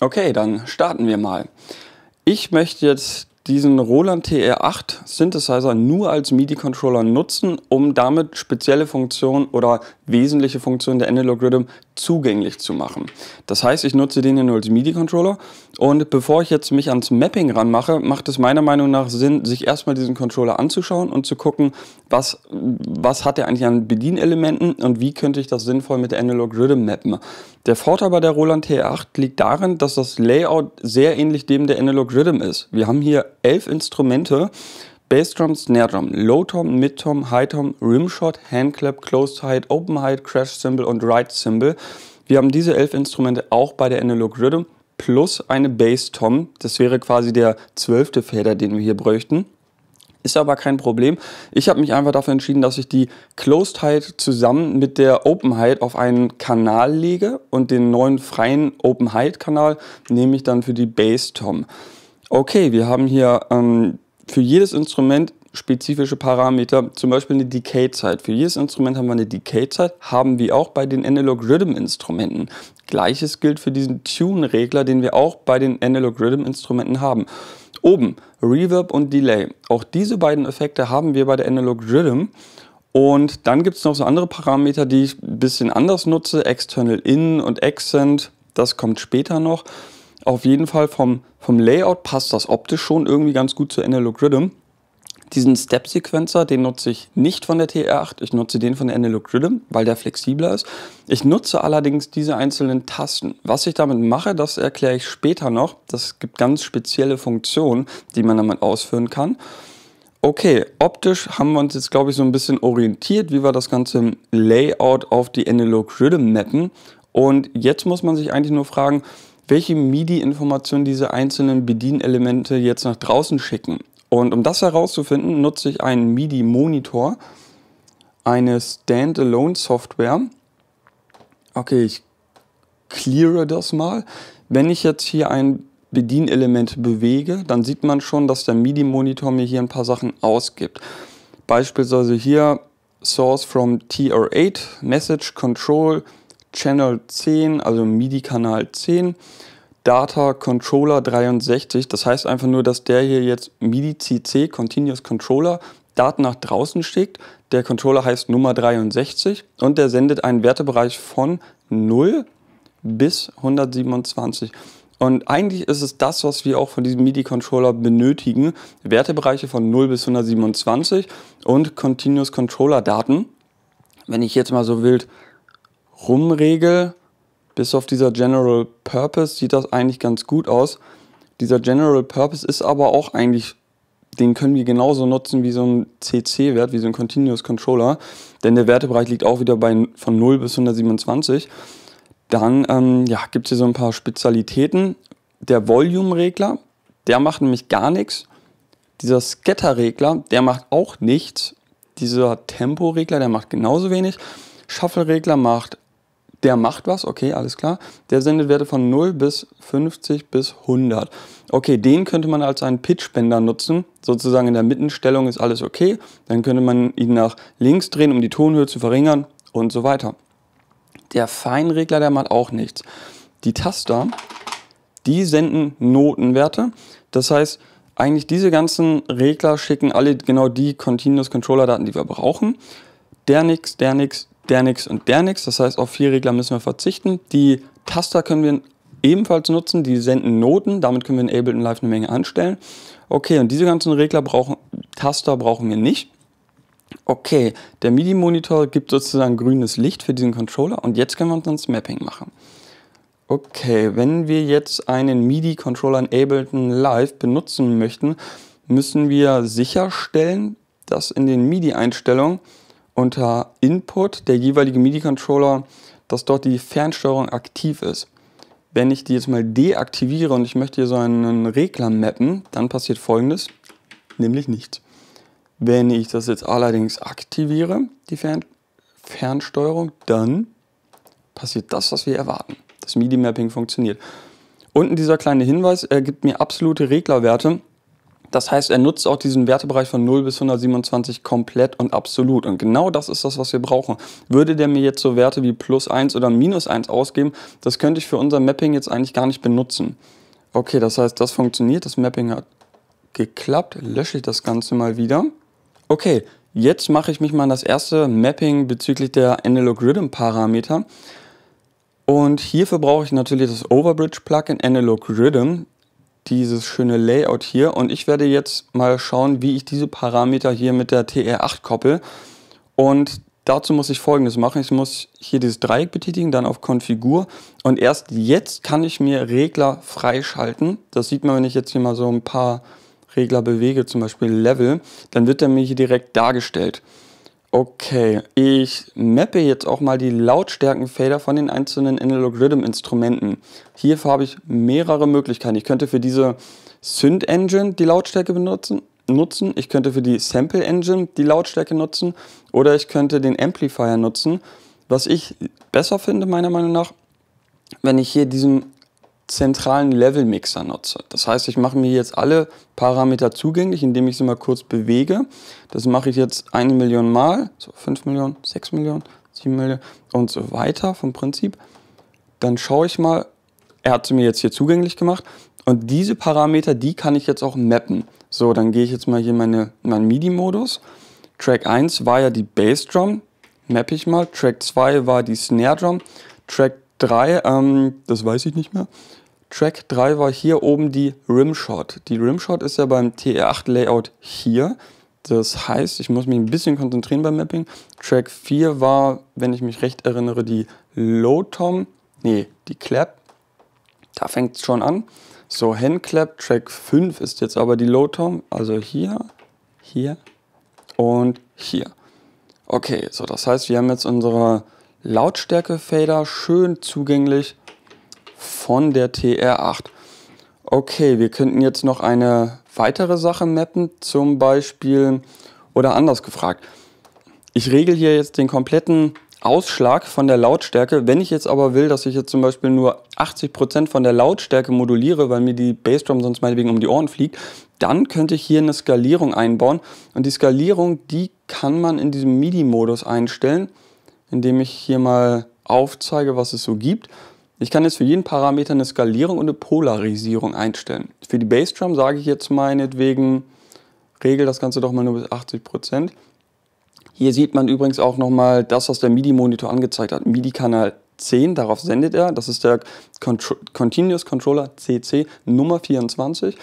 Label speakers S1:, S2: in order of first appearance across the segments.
S1: Okay, dann starten wir mal. Ich möchte jetzt diesen Roland TR8 Synthesizer nur als MIDI-Controller nutzen, um damit spezielle Funktionen oder wesentliche Funktionen der Analog Rhythm zugänglich zu machen. Das heißt, ich nutze den hier nur als MIDI-Controller und bevor ich jetzt mich ans Mapping ranmache, macht es meiner Meinung nach Sinn, sich erstmal diesen Controller anzuschauen und zu gucken, was, was hat er eigentlich an Bedienelementen und wie könnte ich das sinnvoll mit der Analog Rhythm mappen. Der Vorteil bei der Roland TR8 liegt darin, dass das Layout sehr ähnlich dem der Analog Rhythm ist. Wir haben hier elf Instrumente Bassdrum, Snare Drum, Low Tom, Mid Tom, High Tom, Rimshot, Handclap, Closed Height, Open Height, Crash Cymbal und Right Cymbal. Wir haben diese elf Instrumente auch bei der Analog Rhythm plus eine Bass Tom. Das wäre quasi der zwölfte Fader, den wir hier bräuchten. Ist aber kein Problem. Ich habe mich einfach dafür entschieden, dass ich die Closed Height zusammen mit der Open Height auf einen Kanal lege und den neuen freien Open Height Kanal nehme ich dann für die Bass Tom. Okay, wir haben hier ähm, für jedes Instrument spezifische Parameter, zum Beispiel eine Decay-Zeit. Für jedes Instrument haben wir eine Decay-Zeit, haben wir auch bei den Analog Rhythm-Instrumenten. Gleiches gilt für diesen Tune-Regler, den wir auch bei den Analog Rhythm-Instrumenten haben. Oben Reverb und Delay. Auch diese beiden Effekte haben wir bei der Analog Rhythm. Und dann gibt es noch so andere Parameter, die ich ein bisschen anders nutze. External In und Accent, das kommt später noch auf jeden Fall vom, vom Layout passt das optisch schon irgendwie ganz gut zu Analog Rhythm. Diesen Step-Sequencer, den nutze ich nicht von der TR8, ich nutze den von der Analog Rhythm, weil der flexibler ist. Ich nutze allerdings diese einzelnen Tasten. Was ich damit mache, das erkläre ich später noch. Das gibt ganz spezielle Funktionen, die man damit ausführen kann. Okay, optisch haben wir uns jetzt, glaube ich, so ein bisschen orientiert, wie wir das ganze im Layout auf die Analog Rhythm mappen. Und jetzt muss man sich eigentlich nur fragen, welche MIDI-Informationen diese einzelnen Bedienelemente jetzt nach draußen schicken. Und um das herauszufinden, nutze ich einen MIDI-Monitor, eine Standalone-Software. Okay, ich cleare das mal. Wenn ich jetzt hier ein Bedienelement bewege, dann sieht man schon, dass der MIDI-Monitor mir hier ein paar Sachen ausgibt. Beispielsweise hier Source from TR8, Message Control Channel 10, also MIDI-Kanal 10, Data Controller 63. Das heißt einfach nur, dass der hier jetzt MIDI CC, Continuous Controller, Daten nach draußen schickt. Der Controller heißt Nummer 63 und der sendet einen Wertebereich von 0 bis 127. Und eigentlich ist es das, was wir auch von diesem MIDI-Controller benötigen. Wertebereiche von 0 bis 127 und Continuous Controller Daten. Wenn ich jetzt mal so wild Rumregel, bis auf dieser General Purpose, sieht das eigentlich ganz gut aus. Dieser General Purpose ist aber auch eigentlich, den können wir genauso nutzen wie so ein CC-Wert, wie so ein Continuous Controller, denn der Wertebereich liegt auch wieder bei, von 0 bis 127. Dann ähm, ja, gibt es hier so ein paar Spezialitäten. Der Volume-Regler, der macht nämlich gar nichts. Dieser Scatter-Regler, der macht auch nichts. Dieser Tempo-Regler, der macht genauso wenig. Shuffle-Regler macht der macht was, okay, alles klar. Der sendet Werte von 0 bis 50 bis 100. Okay, den könnte man als einen Pitchbänder nutzen. Sozusagen in der Mittenstellung ist alles okay. Dann könnte man ihn nach links drehen, um die Tonhöhe zu verringern und so weiter. Der Feinregler, der macht auch nichts. Die Taster, die senden Notenwerte. Das heißt, eigentlich diese ganzen Regler schicken alle genau die Continuous Controller Daten, die wir brauchen. Der nix, der nix, der nix und der nix. Das heißt, auf vier Regler müssen wir verzichten. Die Taster können wir ebenfalls nutzen, die senden Noten, damit können wir in Ableton Live eine Menge anstellen. Okay, und diese ganzen Regler brauchen, Taster brauchen wir nicht. Okay, der MIDI-Monitor gibt sozusagen grünes Licht für diesen Controller und jetzt können wir uns ans Mapping machen. Okay, wenn wir jetzt einen MIDI-Controller in Ableton Live benutzen möchten, müssen wir sicherstellen, dass in den MIDI-Einstellungen unter Input der jeweilige MIDI-Controller, dass dort die Fernsteuerung aktiv ist. Wenn ich die jetzt mal deaktiviere und ich möchte hier so einen Regler mappen, dann passiert folgendes, nämlich nichts. Wenn ich das jetzt allerdings aktiviere, die Fern Fernsteuerung, dann passiert das, was wir erwarten. Das MIDI-Mapping funktioniert. Unten dieser kleine Hinweis, ergibt mir absolute Reglerwerte. Das heißt, er nutzt auch diesen Wertebereich von 0 bis 127 komplett und absolut. Und genau das ist das, was wir brauchen. Würde der mir jetzt so Werte wie plus 1 oder minus 1 ausgeben, das könnte ich für unser Mapping jetzt eigentlich gar nicht benutzen. Okay, das heißt, das funktioniert, das Mapping hat geklappt. Lösche ich das Ganze mal wieder. Okay, jetzt mache ich mich mal an das erste Mapping bezüglich der Analog Rhythm Parameter. Und hierfür brauche ich natürlich das Overbridge Plugin Analog Rhythm dieses schöne Layout hier und ich werde jetzt mal schauen, wie ich diese Parameter hier mit der TR8 koppel und dazu muss ich folgendes machen, ich muss hier dieses Dreieck betätigen, dann auf Konfigur und erst jetzt kann ich mir Regler freischalten, das sieht man, wenn ich jetzt hier mal so ein paar Regler bewege, zum Beispiel Level, dann wird er mir hier direkt dargestellt. Okay, ich mappe jetzt auch mal die Lautstärkenfelder von den einzelnen Analog Rhythm Instrumenten. Hierfür habe ich mehrere Möglichkeiten. Ich könnte für diese Synth Engine die Lautstärke benutzen, nutzen. ich könnte für die Sample Engine die Lautstärke nutzen oder ich könnte den Amplifier nutzen. Was ich besser finde, meiner Meinung nach, wenn ich hier diesem zentralen Level-Mixer nutze. Das heißt, ich mache mir jetzt alle Parameter zugänglich, indem ich sie mal kurz bewege. Das mache ich jetzt eine Million Mal, so 5 Millionen, 6 Millionen, 7 Millionen und so weiter vom Prinzip. Dann schaue ich mal, er hat sie mir jetzt hier zugänglich gemacht und diese Parameter, die kann ich jetzt auch mappen. So, dann gehe ich jetzt mal hier in meine, meinen MIDI-Modus. Track 1 war ja die Bassdrum, mappe ich mal. Track 2 war die Snare Drum. Track 3, ähm, das weiß ich nicht mehr. Track 3 war hier oben die Rimshot. Die Rimshot ist ja beim TR8 Layout hier. Das heißt, ich muss mich ein bisschen konzentrieren beim Mapping. Track 4 war, wenn ich mich recht erinnere, die Low Tom. Nee, die Clap. Da fängt es schon an. So, Handclap. Track 5 ist jetzt aber die Low Tom. Also hier, hier und hier. Okay, so das heißt, wir haben jetzt unsere Lautstärke-Fader schön zugänglich von der TR8. Okay, wir könnten jetzt noch eine weitere Sache mappen, zum Beispiel, oder anders gefragt. Ich regel hier jetzt den kompletten Ausschlag von der Lautstärke. Wenn ich jetzt aber will, dass ich jetzt zum Beispiel nur 80% von der Lautstärke moduliere, weil mir die Bassdrum sonst meinetwegen um die Ohren fliegt, dann könnte ich hier eine Skalierung einbauen. Und die Skalierung, die kann man in diesem MIDI-Modus einstellen indem ich hier mal aufzeige, was es so gibt. Ich kann jetzt für jeden Parameter eine Skalierung und eine Polarisierung einstellen. Für die Bassdrum sage ich jetzt meinetwegen, regel das Ganze doch mal nur bis 80 Prozent. Hier sieht man übrigens auch nochmal das, was der MIDI-Monitor angezeigt hat. MIDI-Kanal 10, darauf sendet er. Das ist der Contro Continuous Controller CC Nummer 24.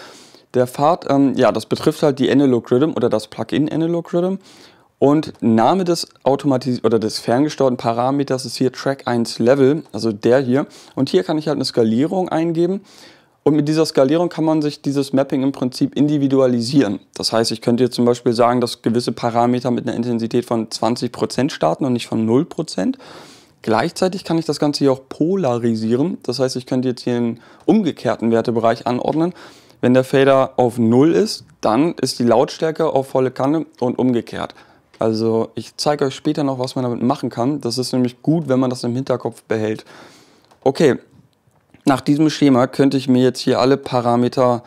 S1: Der Pfad, ähm, ja, das betrifft halt die Analog Rhythm oder das Plugin Analog Rhythm. Und Name des automatis oder des ferngesteuerten Parameters ist hier Track 1 Level, also der hier. Und hier kann ich halt eine Skalierung eingeben. Und mit dieser Skalierung kann man sich dieses Mapping im Prinzip individualisieren. Das heißt, ich könnte jetzt zum Beispiel sagen, dass gewisse Parameter mit einer Intensität von 20% starten und nicht von 0%. Gleichzeitig kann ich das Ganze hier auch polarisieren. Das heißt, ich könnte jetzt hier einen umgekehrten Wertebereich anordnen. Wenn der Fader auf 0 ist, dann ist die Lautstärke auf volle Kanne und umgekehrt. Also ich zeige euch später noch, was man damit machen kann. Das ist nämlich gut, wenn man das im Hinterkopf behält. Okay, nach diesem Schema könnte ich mir jetzt hier alle Parameter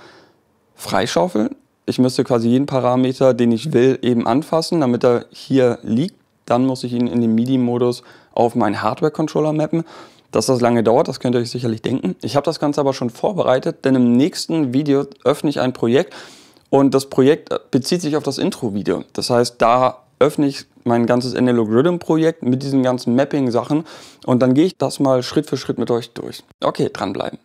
S1: freischaufeln. Ich müsste quasi jeden Parameter, den ich will, eben anfassen, damit er hier liegt. Dann muss ich ihn in den MIDI-Modus auf meinen Hardware-Controller mappen. Dass das lange dauert, das könnt ihr euch sicherlich denken. Ich habe das Ganze aber schon vorbereitet, denn im nächsten Video öffne ich ein Projekt und das Projekt bezieht sich auf das Intro-Video. Das heißt, da öffne ich mein ganzes Analog Rhythm Projekt mit diesen ganzen Mapping Sachen und dann gehe ich das mal Schritt für Schritt mit euch durch. Okay, dranbleiben.